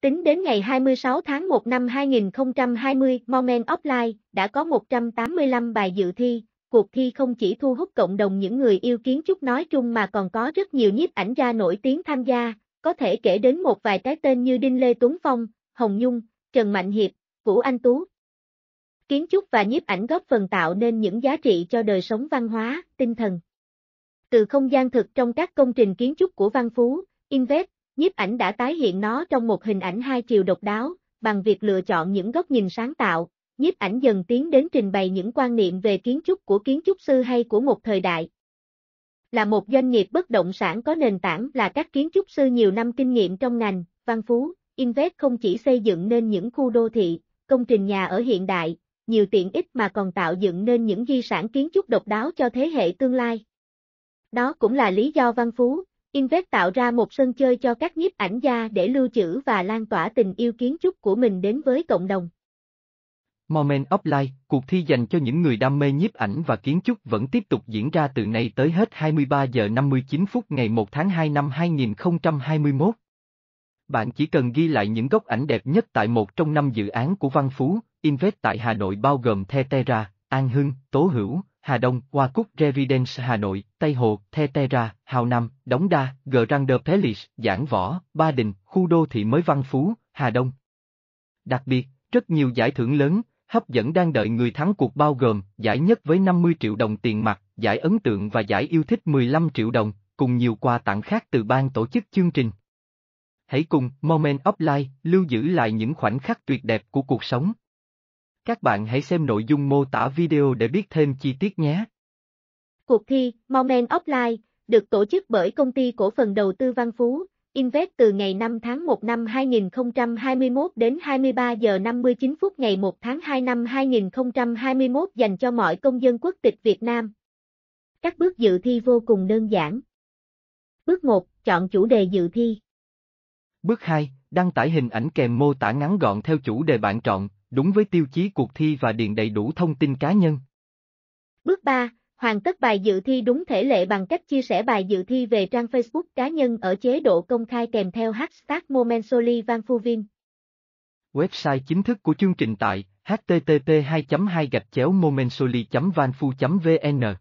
Tính đến ngày 26 tháng 1 năm 2020, Moment Offline đã có 185 bài dự thi. Cuộc thi không chỉ thu hút cộng đồng những người yêu kiến trúc nói chung mà còn có rất nhiều nhiếp ảnh gia nổi tiếng tham gia, có thể kể đến một vài cái tên như Đinh Lê Tuấn Phong, Hồng Nhung, Trần Mạnh Hiệp, Vũ Anh Tú. Kiến trúc và nhiếp ảnh góp phần tạo nên những giá trị cho đời sống văn hóa, tinh thần. Từ không gian thực trong các công trình kiến trúc của Văn Phú, Invest, nhiếp ảnh đã tái hiện nó trong một hình ảnh hai chiều độc đáo, bằng việc lựa chọn những góc nhìn sáng tạo, nhiếp ảnh dần tiến đến trình bày những quan niệm về kiến trúc của kiến trúc sư hay của một thời đại. Là một doanh nghiệp bất động sản có nền tảng là các kiến trúc sư nhiều năm kinh nghiệm trong ngành, văn phú, Invest không chỉ xây dựng nên những khu đô thị, công trình nhà ở hiện đại, nhiều tiện ích mà còn tạo dựng nên những di sản kiến trúc độc đáo cho thế hệ tương lai. Đó cũng là lý do Văn Phú, Invest tạo ra một sân chơi cho các nhiếp ảnh gia để lưu trữ và lan tỏa tình yêu kiến trúc của mình đến với cộng đồng. Moment Offline, cuộc thi dành cho những người đam mê nhiếp ảnh và kiến trúc vẫn tiếp tục diễn ra từ nay tới hết 23 giờ 59 phút ngày 1 tháng 2 năm 2021. Bạn chỉ cần ghi lại những góc ảnh đẹp nhất tại một trong năm dự án của Văn Phú, Invest tại Hà Nội bao gồm The Terra, An Hưng, Tố Hữu, Hà Đông, Hoa Cúc Revidence, Hà Nội, Tây Hồ, The Terra, Hào Nam, Đống Đa, Grand Palace, Giảng Võ, Ba Đình, Khu Đô Thị Mới Văn Phú, Hà Đông. Đặc biệt, rất nhiều giải thưởng lớn, hấp dẫn đang đợi người thắng cuộc bao gồm giải nhất với 50 triệu đồng tiền mặt, giải ấn tượng và giải yêu thích 15 triệu đồng, cùng nhiều quà tặng khác từ ban tổ chức chương trình. Hãy cùng Moment Offline lưu giữ lại những khoảnh khắc tuyệt đẹp của cuộc sống. Các bạn hãy xem nội dung mô tả video để biết thêm chi tiết nhé. Cuộc thi Moment Offline được tổ chức bởi công ty cổ phần đầu tư Văn Phú, Invest từ ngày 5 tháng 1 năm 2021 đến 23 giờ 59 phút ngày 1 tháng 2 năm 2021 dành cho mọi công dân quốc tịch Việt Nam. Các bước dự thi vô cùng đơn giản. Bước 1, chọn chủ đề dự thi. Bước 2, đăng tải hình ảnh kèm mô tả ngắn gọn theo chủ đề bạn chọn đúng với tiêu chí cuộc thi và điền đầy đủ thông tin cá nhân. Bước 3. Hoàn tất bài dự thi đúng thể lệ bằng cách chia sẻ bài dự thi về trang Facebook cá nhân ở chế độ công khai kèm theo hashtag Momensoli Van Fuvin. Website chính thức của chương trình tại http 2 2 momensoli vanfu vn